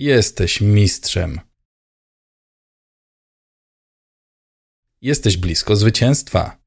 Jesteś mistrzem. Jesteś blisko zwycięstwa.